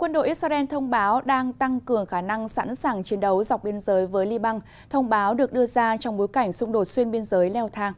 Quân đội Israel thông báo đang tăng cường khả năng sẵn sàng chiến đấu dọc biên giới với Liban, thông báo được đưa ra trong bối cảnh xung đột xuyên biên giới leo thang.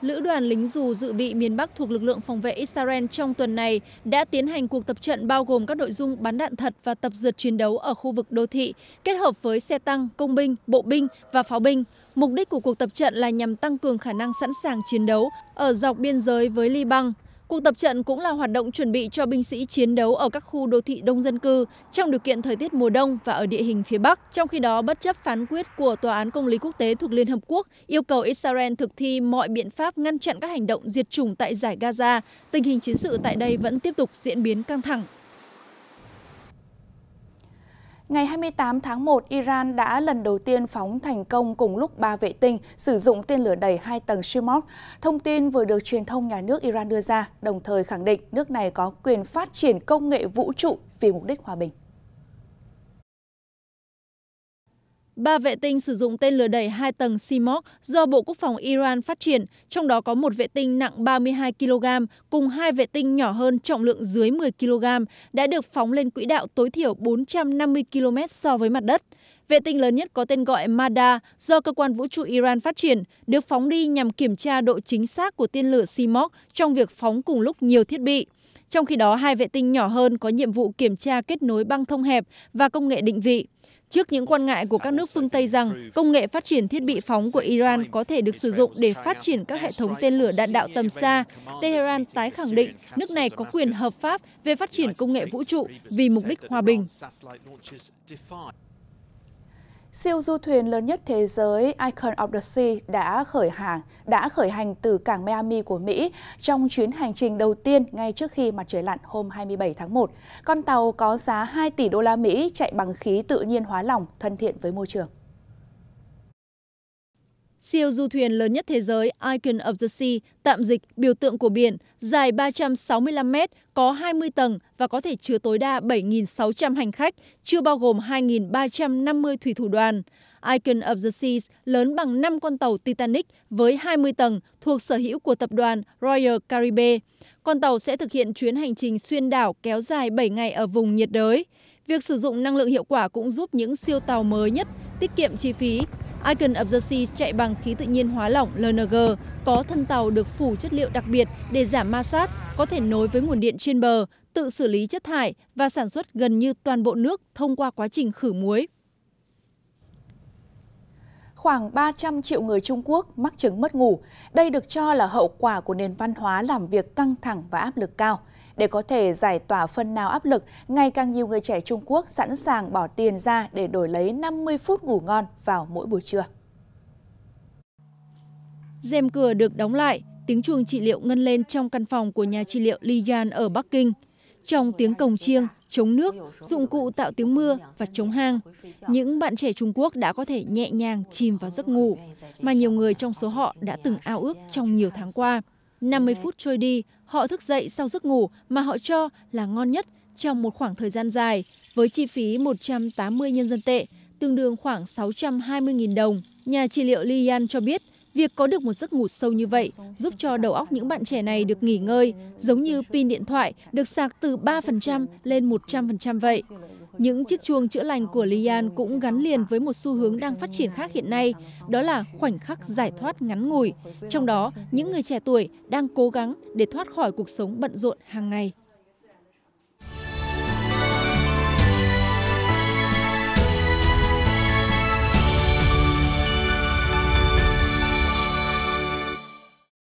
Lữ đoàn lính dù dự bị miền Bắc thuộc lực lượng phòng vệ Israel trong tuần này đã tiến hành cuộc tập trận bao gồm các nội dung bắn đạn thật và tập dượt chiến đấu ở khu vực đô thị, kết hợp với xe tăng, công binh, bộ binh và pháo binh. Mục đích của cuộc tập trận là nhằm tăng cường khả năng sẵn sàng chiến đấu ở dọc biên giới với Liban cuộc tập trận cũng là hoạt động chuẩn bị cho binh sĩ chiến đấu ở các khu đô thị đông dân cư trong điều kiện thời tiết mùa đông và ở địa hình phía Bắc. Trong khi đó, bất chấp phán quyết của Tòa án Công lý Quốc tế thuộc Liên Hợp Quốc yêu cầu Israel thực thi mọi biện pháp ngăn chặn các hành động diệt chủng tại giải Gaza, tình hình chiến sự tại đây vẫn tiếp tục diễn biến căng thẳng. Ngày 28 tháng 1, Iran đã lần đầu tiên phóng thành công cùng lúc 3 vệ tinh sử dụng tên lửa đẩy 2 tầng Shimok. Thông tin vừa được truyền thông nhà nước Iran đưa ra, đồng thời khẳng định nước này có quyền phát triển công nghệ vũ trụ vì mục đích hòa bình. Ba vệ tinh sử dụng tên lửa đẩy hai tầng Simok do Bộ Quốc phòng Iran phát triển, trong đó có một vệ tinh nặng 32 kg cùng hai vệ tinh nhỏ hơn trọng lượng dưới 10 kg đã được phóng lên quỹ đạo tối thiểu 450 km so với mặt đất. Vệ tinh lớn nhất có tên gọi Mada do cơ quan vũ trụ Iran phát triển, được phóng đi nhằm kiểm tra độ chính xác của tên lửa Simok trong việc phóng cùng lúc nhiều thiết bị. Trong khi đó, hai vệ tinh nhỏ hơn có nhiệm vụ kiểm tra kết nối băng thông hẹp và công nghệ định vị trước những quan ngại của các nước phương Tây rằng công nghệ phát triển thiết bị phóng của Iran có thể được sử dụng để phát triển các hệ thống tên lửa đạn đạo tầm xa, Tehran tái khẳng định nước này có quyền hợp pháp về phát triển công nghệ vũ trụ vì mục đích hòa bình. Siêu du thuyền lớn nhất thế giới Icon of the Sea đã khởi hàng, đã khởi hành từ cảng Miami của Mỹ trong chuyến hành trình đầu tiên ngay trước khi mặt trời lặn hôm 27 tháng 1. Con tàu có giá 2 tỷ đô la Mỹ chạy bằng khí tự nhiên hóa lỏng thân thiện với môi trường siêu du thuyền lớn nhất thế giới Icon of the Sea, tạm dịch biểu tượng của biển, dài 365 mét, có 20 tầng và có thể chứa tối đa 7.600 hành khách, chưa bao gồm 2.350 thủy thủ đoàn. Icon of the Seas lớn bằng 5 con tàu Titanic với 20 tầng thuộc sở hữu của tập đoàn Royal Caribbean. Con tàu sẽ thực hiện chuyến hành trình xuyên đảo kéo dài 7 ngày ở vùng nhiệt đới. Việc sử dụng năng lượng hiệu quả cũng giúp những siêu tàu mới nhất tiết kiệm chi phí Icon of the Sea chạy bằng khí tự nhiên hóa lỏng LNG, có thân tàu được phủ chất liệu đặc biệt để giảm ma sát, có thể nối với nguồn điện trên bờ, tự xử lý chất thải và sản xuất gần như toàn bộ nước thông qua quá trình khử muối. Khoảng 300 triệu người Trung Quốc mắc chứng mất ngủ. Đây được cho là hậu quả của nền văn hóa làm việc căng thẳng và áp lực cao để có thể giải tỏa phần nào áp lực, ngày càng nhiều người trẻ Trung Quốc sẵn sàng bỏ tiền ra để đổi lấy 50 phút ngủ ngon vào mỗi buổi trưa. Dèm cửa được đóng lại, tiếng chuông trị liệu ngân lên trong căn phòng của nhà trị liệu Li Yan ở Bắc Kinh. Trong tiếng cồng chiêng, chống nước, dụng cụ tạo tiếng mưa và chống hang, những bạn trẻ Trung Quốc đã có thể nhẹ nhàng chìm vào giấc ngủ, mà nhiều người trong số họ đã từng ao ước trong nhiều tháng qua. 50 phút trôi đi họ thức dậy sau giấc ngủ mà họ cho là ngon nhất trong một khoảng thời gian dài với chi phí 180 nhân dân tệ tương đương khoảng 620.000 đồng. Nhà trị liệu Lian cho biết, việc có được một giấc ngủ sâu như vậy giúp cho đầu óc những bạn trẻ này được nghỉ ngơi, giống như pin điện thoại được sạc từ 3% lên 100% vậy những chiếc chuông chữa lành của lian cũng gắn liền với một xu hướng đang phát triển khác hiện nay đó là khoảnh khắc giải thoát ngắn ngủi trong đó những người trẻ tuổi đang cố gắng để thoát khỏi cuộc sống bận rộn hàng ngày